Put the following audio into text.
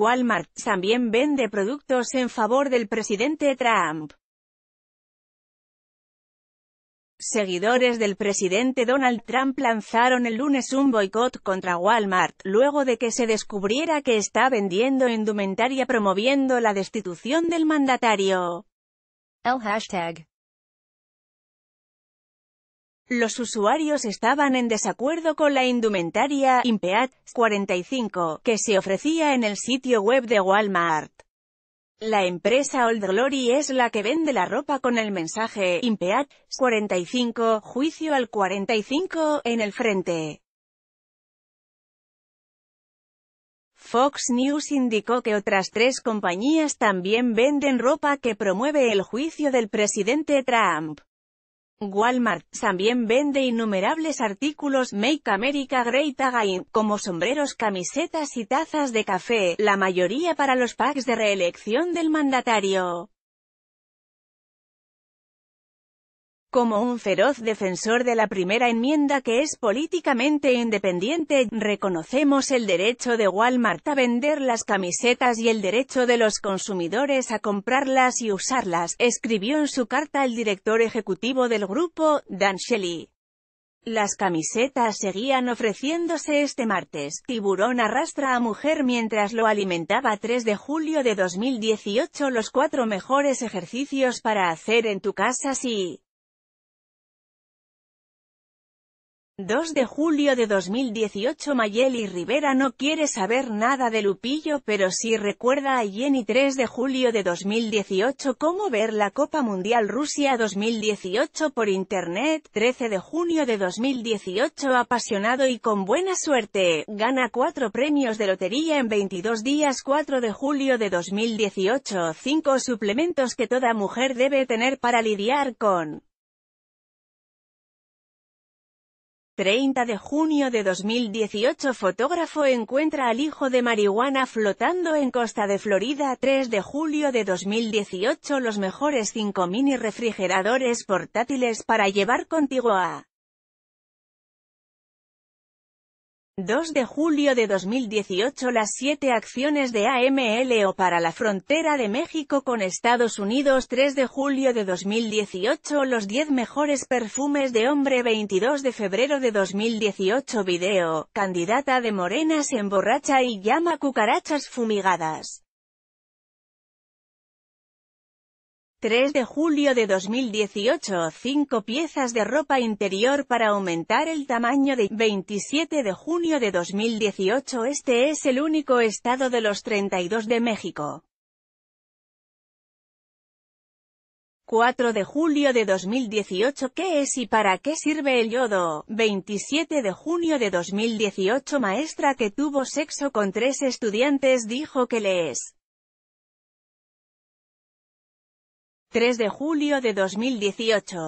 Walmart también vende productos en favor del presidente Trump. Seguidores del presidente Donald Trump lanzaron el lunes un boicot contra Walmart, luego de que se descubriera que está vendiendo indumentaria promoviendo la destitución del mandatario. El hashtag los usuarios estaban en desacuerdo con la indumentaria Impeat 45 que se ofrecía en el sitio web de Walmart. La empresa Old Glory es la que vende la ropa con el mensaje Impeat 45, juicio al 45, en el frente. Fox News indicó que otras tres compañías también venden ropa que promueve el juicio del presidente Trump. Walmart también vende innumerables artículos Make America Great Again, como sombreros, camisetas y tazas de café, la mayoría para los packs de reelección del mandatario. Como un feroz defensor de la primera enmienda que es políticamente independiente, reconocemos el derecho de Walmart a vender las camisetas y el derecho de los consumidores a comprarlas y usarlas, escribió en su carta el director ejecutivo del grupo, Dan Shelley. Las camisetas seguían ofreciéndose este martes. Tiburón arrastra a mujer mientras lo alimentaba 3 de julio de 2018 Los cuatro mejores ejercicios para hacer en tu casa si... 2 de julio de 2018 Mayeli Rivera no quiere saber nada de Lupillo pero sí recuerda a Jenny 3 de julio de 2018 cómo ver la Copa Mundial Rusia 2018 por Internet 13 de junio de 2018 apasionado y con buena suerte, gana 4 premios de lotería en 22 días 4 de julio de 2018 5 suplementos que toda mujer debe tener para lidiar con 30 de junio de 2018 Fotógrafo encuentra al hijo de marihuana flotando en costa de Florida 3 de julio de 2018 Los mejores 5 mini refrigeradores portátiles para llevar contigo a 2 de julio de 2018 Las 7 acciones de o para la frontera de México con Estados Unidos 3 de julio de 2018 Los 10 mejores perfumes de hombre 22 de febrero de 2018 Video, candidata de Morenas se emborracha y llama cucarachas fumigadas 3 de julio de 2018 5 piezas de ropa interior para aumentar el tamaño de 27 de junio de 2018 Este es el único estado de los 32 de México. 4 de julio de 2018 ¿Qué es y para qué sirve el yodo? 27 de junio de 2018 Maestra que tuvo sexo con tres estudiantes dijo que le es... 3 de julio de 2018